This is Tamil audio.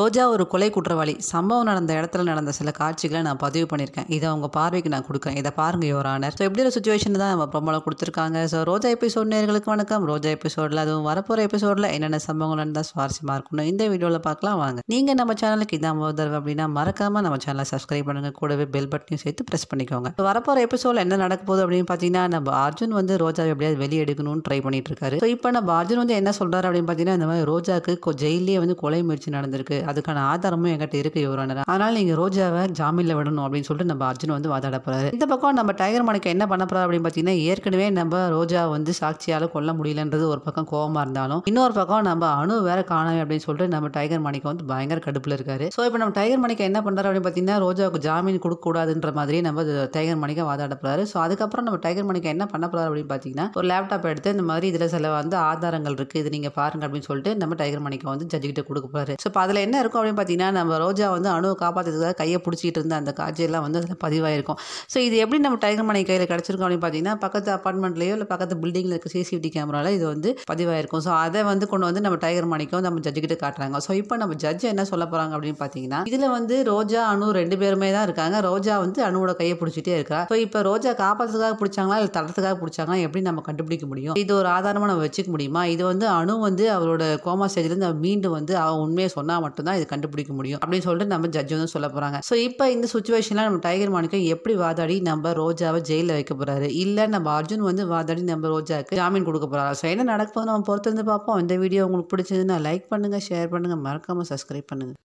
ரோஜா ஒரு கொலை குற்றவாளி சம்பவம் நடந்த இடத்துல நடந்த சில காட்சிகளை நான் பதிவு பண்ணியிருக்கேன் இதை அவங்க பார்வைக்கு நான் கொடுக்குறேன் இதை பாருங்க யோர் ஆனர் ஸோ எப்படி ஒரு சுச்சுவேஷன் தான் நம்ம பிரம்பலம் கொடுத்துருக்காங்க ஸோ ரோஜா எபிசோட் நேர்களுக்கு வணக்கம் ரோஜா எபிசோடில் அதுவும் வரப்போகிற எபிசோடில் என்னென்ன சம்பவங்கள் நடந்தால் சுவாரஸ்யமாக இருக்கணும் இந்த வீடியோவில் பார்க்கலாம் வாங்க நீங்கள் நம்ம சேனலுக்கு இதான் தடவை அப்படின்னா மறக்காமல் நம்ம சேனலை சப்ஸ்கிரைப் பண்ணுங்கள் கூடவே பெல் பட்டனையும் சேர்த்து ப்ரெஸ் பண்ணிக்கோங்க ஸோ வரப்போகிற எபிசோடில் என்ன நடக்க போகுது அப்படின்னு பார்த்தீங்கன்னா நம்ம அர்ஜுன் வந்து ரோஜா எப்படியாவது வெளியே எடுக்கணும்னு ட்ரை பண்ணிட்டு இருக்காரு ஸோ இப்போ நம்ம அர்ஜுன் வந்து என்ன சொல்கிறாரு அப்படின்னு பார்த்தீங்கன்னா இந்த மாதிரி ரோஜாக்கு ஜெயிலே வந்து கொலை முயற்சி நடந்திருக்கு அதுக்கான ஆதாரமும் எங்கிட்ட இருக்கு யுவரான அதனால நீங்க ரோஜாவை ஜாமீன்ல விடணும் அப்படின்னு சொல்லிட்டு நம்ம அர்ஜுன் வந்து வாதாட போறாரு இந்த பக்கம் நம்ம டைகர் மணிக்கு என்ன பண்ண போறா அப்படின்னு பாத்தீங்கன்னா ஏற்கனவே நம்ம ரோஜா வந்து சாட்சியால கொல்ல முடியலன்றது ஒரு பக்கம் கோபமா இருந்தாலும் இன்னொரு பக்கம் நம்ம அணு வேற காணவே அப்படின்னு சொல்லிட்டு நம்ம டைகர் மணிக்கு வந்து பயங்கர கடுப்புல இருக்காரு ஸோ இப்போ நம்ம டைகர் மணிக்கு என்ன பண்றாரு அப்படின்னு பாத்தீங்கன்னா ரோஜாவுக்கு ஜாமீன் கொடுக்க கூடாதுன்ற மாதிரி நம்ம டைகர் மணிக்க வாதாட போறாரு ஸோ அதுக்கப்புறம் நம்ம டைகர் மணிக்கு என்ன பண்ண போறாரு அப்படின்னு பாத்தீங்கன்னா ஒரு லேப்டாப் எடுத்து இந்த மாதிரி இதுல சில வந்து ஆதாரங்கள் இருக்கு இது நீங்க பாருங்க அப்படின்னு சொல்லிட்டு நம்ம டைகர் மணிக்கு வந்து கிட்ட கொடுக்க போறாரு ஸோ அதுல என்ன என்ன இருக்கும் அப்படின்னு பார்த்தீங்கன்னா நம்ம ரோஜா வந்து அணுவை காப்பாற்றுறதுக்காக கையை பிடிச்சிக்கிட்டு இருந்த அந்த காட்சியெல்லாம் வந்து அதில் பதிவாயிருக்கும் ஸோ இது எப்படி நம்ம டைகர் மணி கையில் கிடச்சிருக்கோம் அப்படின்னு பார்த்தீங்கன்னா பக்கத்து அப்பார்ட்மெண்ட்லேயோ இல்லை பக்கத்து பில்டிங்கில் இருக்க சிசிடிவி கேமராவில் இது வந்து பதிவாயிருக்கும் ஸோ அதை வந்து கொண்டு வந்து நம்ம டைகர் மணிக்கும் நம்ம ஜட்ஜுக்கிட்ட காட்டுறாங்க ஸோ இப்போ நம்ம ஜட்ஜ் என்ன சொல்ல போகிறாங்க அப்படின்னு பார்த்தீங்கன்னா இதில் வந்து ரோஜா அணு ரெண்டு பேருமே தான் இருக்காங்க ரோஜா வந்து அணுவோட கையை பிடிச்சிட்டே இருக்கா ஸோ இப்போ ரோஜா காப்பாற்றுறதுக்காக பிடிச்சாங்களா இல்லை தடத்துக்காக பிடிச்சாங்களா எப்படி நம்ம கண்டுபிடிக்க முடியும் இது ஒரு ஆதாரமாக நம்ம வச்சுக்க முடியுமா இது வந்து அணு வந்து அவரோட கோமா ஸ்டேஜ்லேருந்து மீண்டும் வந்து அவன் உண்மையை சொன்னால் மட்டும் தான் இது கண்டுபிடிக்க முடியும் அப்படின்னு சொல்லிட்டு நம்ம ஜட்ஜ் வந்து சொல்ல போகிறாங்க ஸோ இப்போ இந்த சுச்சுவேஷனில் நம்ம டைகர் மாணிக்கம் எப்படி வாதாடி நம்ம ரோஜாவை ஜெயிலில் வைக்க போகிறாரு இல்லை நம்ம அர்ஜுன் வந்து வாதாடி நம்ம ரோஜாவுக்கு ஜாமீன் கொடுக்க போகிறாரு ஸோ என்ன நடக்கும் நம்ம பொறுத்திருந்து பார்ப்போம் இந்த வீடியோ உங்களுக்கு பிடிச்சதுன்னா லைக் பண்ணுங்கள் ஷேர் பண்ணுங்க மறக்காமல் சப்ஸ்கிரைப் பண்ணுங்க